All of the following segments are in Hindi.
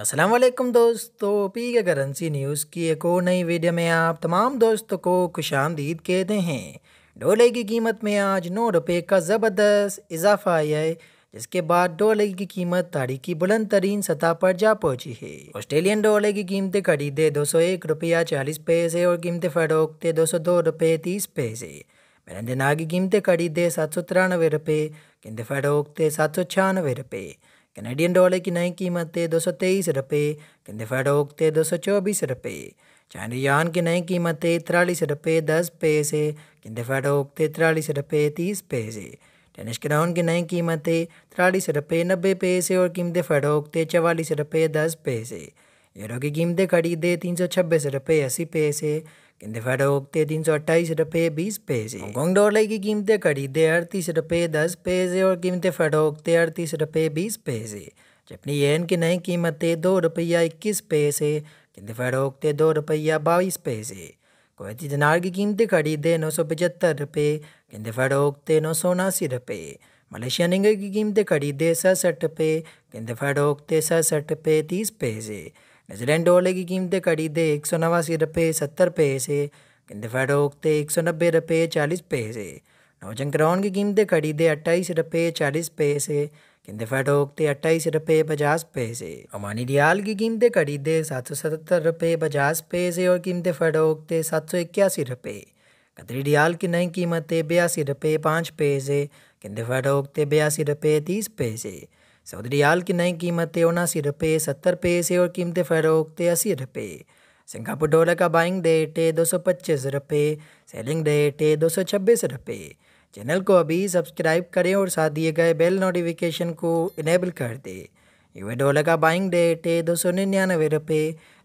असलम दोस्तों पी के करेंसी न्यूज़ की एक और नई वीडियो में आप तमाम दोस्तों को खुश आमदीद कहते हैं डोले की कीमत में आज नौ रुपये का ज़बरदस्त इजाफा आया है जिसके बाद डोले की कीमत तारीख की बुलंद तरीन सतह पर जा पहुंची है ऑस्ट्रेलियन डोले की कीमतें खरीदे दो सौ एक रुपया चालीस पैसे और कीमतें फरोखते दो सौ दो रुपये तीस पैसे मेरंदनाग की कीमतें खरीदे सात सौ तिरानवे रुपये कीमतें फरोखते सात सौ छियानवे रुपये कैनेडियन डॉलर की नई कीमतें दो सौ तेईस रुपये कंदे थे दो सौ चौबीस रुपये चाइनी यान की नई कीमतें तिरालीस रुपये दस पैसे कंदे थे तिरालीस रुपये तीस पैसे टेनिस ग्राउंड की नई कीमतें तिरालीस रुपये नब्बे पैसे और कीमतें थे चवालीस रुपये दस पैसे यूरो की कीमतें खरीदे तीन सौ छब्बीस रुपये अस्सी पैसे किंदेफाड़ा ओकते तीन सौ अट्ठाईस रुपये बीस पैसे हॉन्ग डॉलर की कीमतें खरीदे अड़तीस रुपये दस पैसे और कीमतें फटोकते अड़तीस रुपये बीस पैसे जपनी येन की नई कीमतें दो रुपया इक्कीस पैसे किंदे फरोखते दो रुपया बाईस पैसे कोवैती दिनार की कीमतें खरीदे नौ सौ पचहत्तर रुपये किंदे फरोखते नौ सौ उनासी रुपये मलेशिया रिंगर की कीमतें खरीदे सड़सठ रुपये किंदे फरोखते सड़सठ रुपये तीस पैसे नेचुरल डॉलर की कीमतें कड़ी थे एक सौ नवासी रुपये सत्तर पैसे गिंदे फरोख्ते एक सौ नब्बे रुपये चालीस पैसे नौजन क्राउन की कीमतें थे अट्ठाईस रुपये चालीस पैसे किंदे फरोख्ते अट्ठाईस रुपये पचास पैसे ओमानी रियाल की कीमतें थे सात सौ सतहत्तर रुपये पचास पैसे और कीमतें फरोख्ते सात सौ इक्यासी रुपये कतरी रियाल की नई कीमतें बयासी रुपये पाँच पैसे किंदे फरोख्ते बयासी रुपये तीस पैसे सऊदी रियाल की नई कीमतें उनासी रुपये सत्तर पैसे और कीमतें फ़रोख्त अस्सी रुपये सिंगापुर डॉलर का बाइंग रेट है दो सौ पच्चीस रुपये सेलिंग रेट है दो सौ छब्बीस रुपये चैनल को अभी सब्सक्राइब करें और साथ दिए गए बेल नोटिफिकेशन को इनेबल कर दें यूए डॉलर का बाइंग डेट है दो सौ निन्यानवे रुपये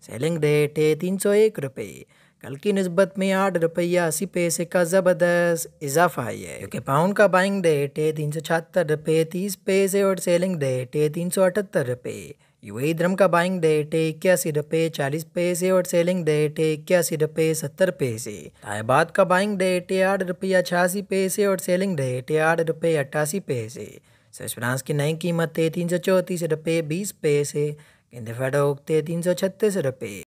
सेलिंग डेट है तीन सौ एक रुपये कल की नस्बत में आठ रुपया अस्सी पैसे का ज़बरदस्त इजाफा है क्योंकि पाउंड का बाइंग डेट है तीन सौ छहत्तर रुपये तीस पैसे और सेलिंग डेट है तीन सौ अठहत्तर रुपये यूएई धर्म का बाइंग डेट है इक्यासी रुपये चालीस पैसे और सेलिंग डेट है इक्यासी रुपये सत्तर पैसे ताइबाद का बाइंग डेट है आठ रुपया छियासी पैसे और सेलिंग डेट है आठ रुपये अट्ठासी पैसे सस्परांस की नई कीमत थे तीन सौ चौंतीस रुपये बीस पैसे गेंदे फड़ोक तीन सौ छत्तीस रुपये